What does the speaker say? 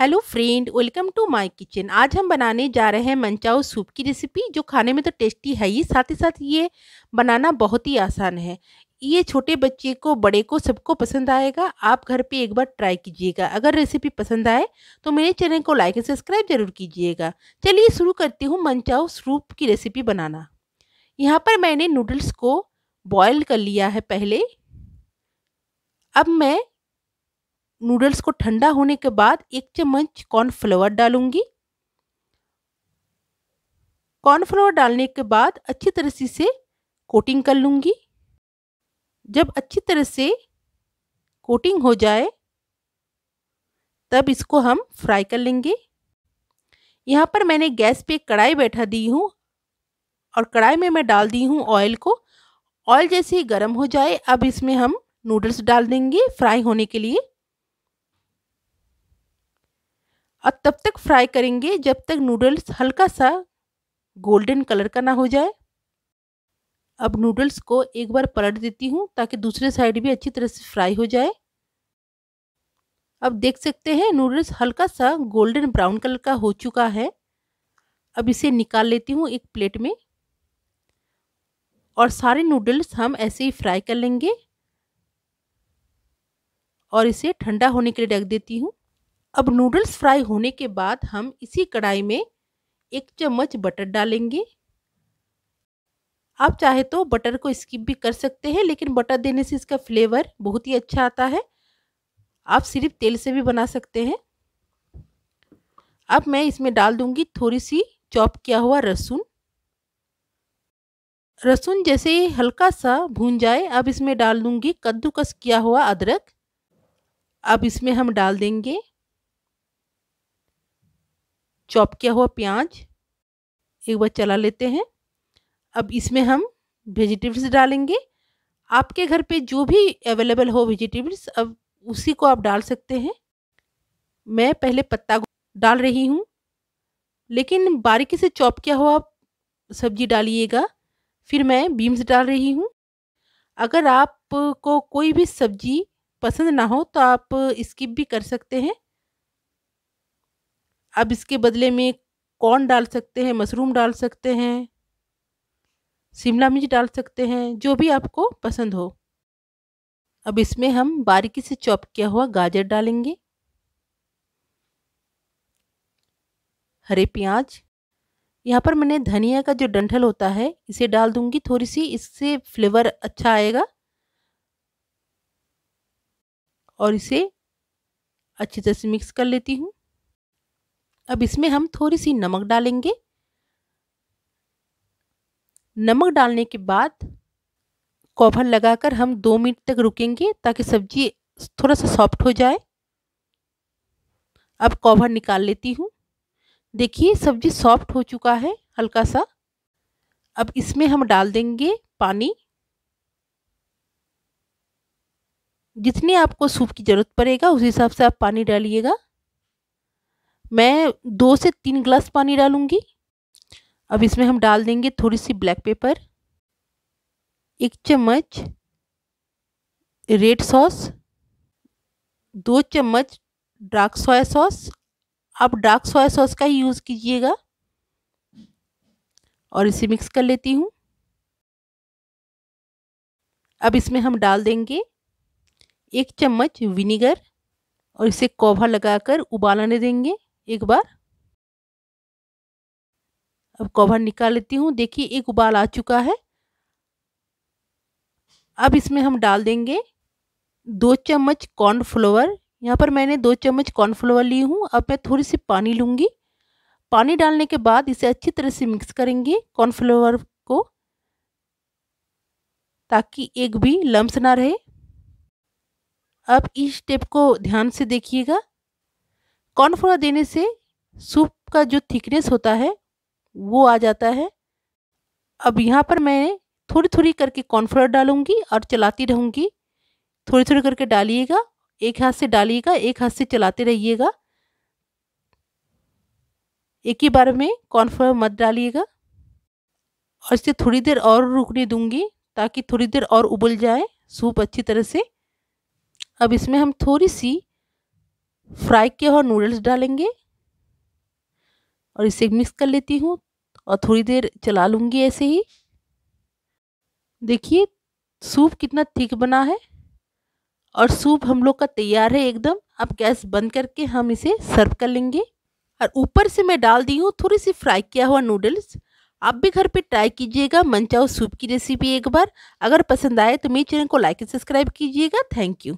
hello friend welcome to my kitchen आज हम बनाने जा रहे हैं मंचाओ सूप की रेसिपी जो खाने में तो टेस्टी है ही साथ ही साथ ये बनाना बहुत ही आसान है ये छोटे बच्चे को बड़े को सबको पसंद आएगा आप घर पे एक बार ट्राई कीजिएगा अगर रेसिपी पसंद आए तो मेरे चैनल को लाइक एंड सब्सक्राइब जरूर कीजिएगा चलिए शुरू करती हूँ मंचाओ सूप की रेसिपी बनाना यहाँ पर मैंने नूडल्स को बॉयल कर लिया है पहले अब मैं नूडल्स को ठंडा होने के बाद एक चम्मच कॉर्नफ्लावर डालूंगी कॉर्नफ्लावर डालने के बाद अच्छी तरह से इसे कोटिंग कर लूँगी जब अच्छी तरह से कोटिंग हो जाए तब इसको हम फ्राई कर लेंगे यहाँ पर मैंने गैस पे कढ़ाई बैठा दी हूँ और कढ़ाई में मैं डाल दी हूँ ऑयल को ऑयल जैसे ही गर्म हो जाए अब इसमें हम नूडल्स डाल देंगे फ्राई होने के लिए और तब तक फ्राई करेंगे जब तक नूडल्स हल्का सा गोल्डन कलर का ना हो जाए अब नूडल्स को एक बार पलट देती हूँ ताकि दूसरे साइड भी अच्छी तरह से फ्राई हो जाए अब देख सकते हैं नूडल्स हल्का सा गोल्डन ब्राउन कलर का हो चुका है अब इसे निकाल लेती हूँ एक प्लेट में और सारे नूडल्स हम ऐसे ही फ्राई कर लेंगे और इसे ठंडा होने के लिए रख देती हूँ अब नूडल्स फ्राई होने के बाद हम इसी कढ़ाई में एक चम्मच बटर डालेंगे आप चाहे तो बटर को स्किप भी कर सकते हैं लेकिन बटर देने से इसका फ्लेवर बहुत ही अच्छा आता है आप सिर्फ तेल से भी बना सकते हैं अब मैं इसमें डाल दूंगी थोड़ी सी चॉप किया हुआ रसून रसून जैसे ही हल्का सा भून जाए अब इसमें डाल दूंगी कद्दूकस किया हुआ अदरक अब इसमें हम डाल देंगे चॉप किया हुआ प्याज एक बार चला लेते हैं अब इसमें हम वेजिटेबल्स डालेंगे आपके घर पे जो भी अवेलेबल हो वेजिटेबल्स अब उसी को आप डाल सकते हैं मैं पहले पत्ता डाल रही हूँ लेकिन बारीकी से चॉप किया हुआ सब्जी डालिएगा फिर मैं बीन्स डाल रही हूँ अगर आपको कोई भी सब्जी पसंद ना हो तो आप स्किप भी कर सकते हैं अब इसके बदले में कॉर्न डाल सकते हैं मशरूम डाल सकते हैं शिमला मिर्च डाल सकते हैं जो भी आपको पसंद हो अब इसमें हम बारीकी से चॉप किया हुआ गाजर डालेंगे हरे प्याज यहाँ पर मैंने धनिया का जो डंठल होता है इसे डाल दूंगी थोड़ी सी इससे फ्लेवर अच्छा आएगा और इसे अच्छे तरह से मिक्स कर लेती हूँ अब इसमें हम थोड़ी सी नमक डालेंगे नमक डालने के बाद कॉभर लगाकर हम दो मिनट तक रुकेंगे ताकि सब्जी थोड़ा सा सॉफ्ट हो जाए अब कॉभर निकाल लेती हूँ देखिए सब्जी सॉफ्ट हो चुका है हल्का सा अब इसमें हम डाल देंगे पानी जितने आपको सूप की ज़रूरत पड़ेगा उस हिसाब से आप पानी डालिएगा मैं दो से तीन ग्लास पानी डालूँगी अब इसमें हम डाल देंगे थोड़ी सी ब्लैक पेपर एक चम्मच रेड सॉस दो चम्मच डार्क सोया सॉस आप डार्क सोया सॉस का ही यूज़ कीजिएगा और इसे मिक्स कर लेती हूँ अब इसमें हम डाल देंगे एक चम्मच विनीगर और इसे कोभा लगाकर उबालने देंगे एक बार अब कवर निकाल लेती हूँ देखिए एक उबाल आ चुका है अब इसमें हम डाल देंगे दो चम्मच कॉर्नफ्लोवर यहाँ पर मैंने दो चम्मच कॉर्नफ्लोवर ली हूँ अब मैं थोड़ी सी पानी लूँगी पानी डालने के बाद इसे अच्छी तरह से मिक्स करेंगे कॉर्नफ्लोवर को ताकि एक भी लम्स ना रहे अब इस स्टेप को ध्यान से देखिएगा कॉर्नफ्लोर देने से सूप का जो थिकनेस होता है वो आ जाता है अब यहाँ पर मैं थोड़ी थोड़ी करके कॉर्नफ्लोर डालूंगी और चलाती रहूँगी थोड़ी थोड़ी करके डालिएगा एक हाथ से डालिएगा एक हाथ से चलाते रहिएगा एक ही बार में कॉर्नफ्लोर मत डालिएगा और इसे थोड़ी देर और रुकने दूंगी ताकि थोड़ी देर और उबल जाए सूप अच्छी तरह से अब इसमें हम थोड़ी सी फ्राई किया हुआ नूडल्स डालेंगे और इसे मिक्स कर लेती हूँ और थोड़ी देर चला लूँगी ऐसे ही देखिए सूप कितना थिक बना है और सूप हम लोग का तैयार है एकदम अब गैस बंद करके हम इसे सर्व कर लेंगे और ऊपर से मैं डाल दी हूँ थोड़ी सी फ्राई किया हुआ नूडल्स आप भी घर पे ट्राई कीजिएगा मनचाओ सूप की रेसिपी एक बार अगर पसंद आए तो मेरे चैनल को लाइक एंड सब्सक्राइब कीजिएगा थैंक यू